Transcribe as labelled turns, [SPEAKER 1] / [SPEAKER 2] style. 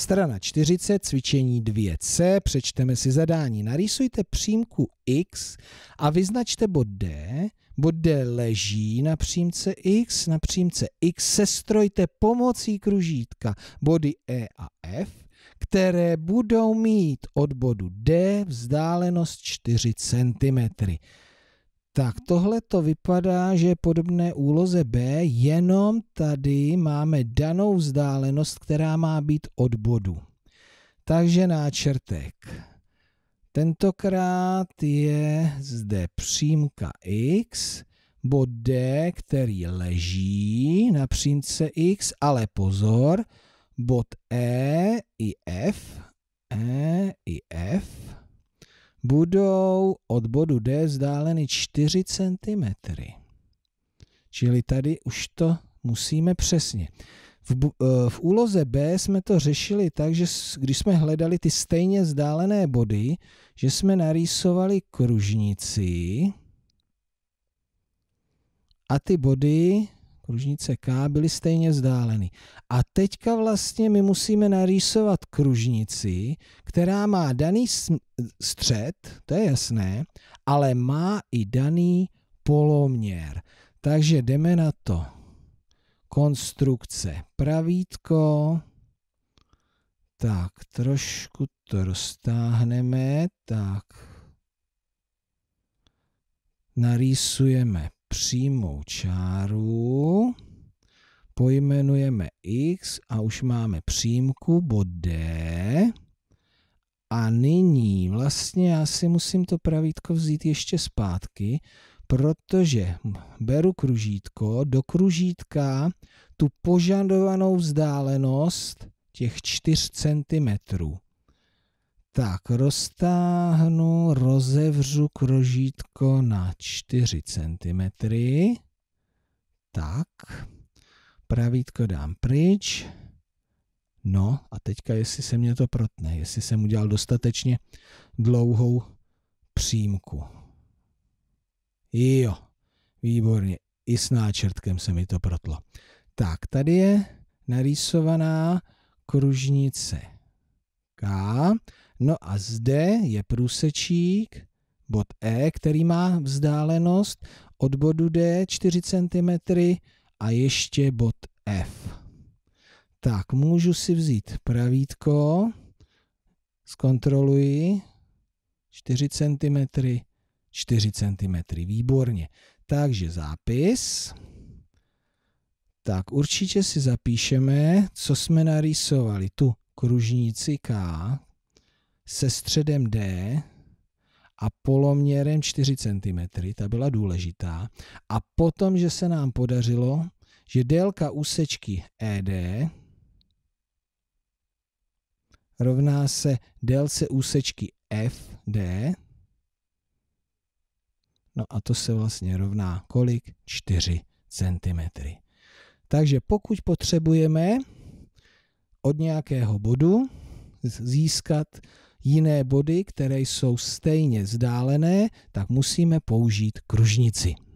[SPEAKER 1] Strana 40, cvičení 2c, přečteme si zadání. Narýsujte přímku x a vyznačte bod D. Bod D leží na přímce x, na přímce x se strojte pomocí kružítka body E a F, které budou mít od bodu D vzdálenost 4 cm. Tak tohle to vypadá, že je podobné úloze B, jenom tady máme danou vzdálenost, která má být od bodu. Takže náčrtek. Tentokrát je zde přímka x, bod D, který leží na přímce x, ale pozor, bod E i F, E i F budou od bodu D vzdáleny 4 cm. Čili tady už to musíme přesně. V, eh, v úloze B jsme to řešili tak, že když jsme hledali ty stejně vzdálené body, že jsme narýsovali kružnici a ty body kružnice K byly stejně vzdáleny. A teďka vlastně my musíme narýsovat kružnici, která má daný střed, to je jasné, ale má i daný poloměr. Takže jdeme na to. Konstrukce pravítko. Tak, trošku to roztáhneme. Tak, narýsujeme přímou čáru, pojmenujeme x a už máme přímku bod d. A nyní vlastně já si musím to pravítko vzít ještě zpátky, protože beru kružítko, do kružítka tu požadovanou vzdálenost těch 4 cm. Tak, roztáhnu, rozevřu krožítko na 4 cm. Tak, pravítko dám pryč. No a teďka, jestli se mě to protne, jestli jsem udělal dostatečně dlouhou přímku. Jo, výborně, i s náčrtkem se mi to protlo. Tak, tady je narýsovaná kružnice k. No a zde je průsečík, bod E, který má vzdálenost od bodu D 4 cm a ještě bod F. Tak, můžu si vzít pravítko, zkontroluji, 4 cm, 4 cm, výborně. Takže zápis. Tak určitě si zapíšeme, co jsme narýsovali. Tu kružnici K se středem D a poloměrem 4 cm, ta byla důležitá. A potom, že se nám podařilo, že délka úsečky ED rovná se délce úsečky FD. No a to se vlastně rovná kolik? 4 cm. Takže pokud potřebujeme od nějakého bodu získat jiné body, které jsou stejně vzdálené, tak musíme použít kružnici.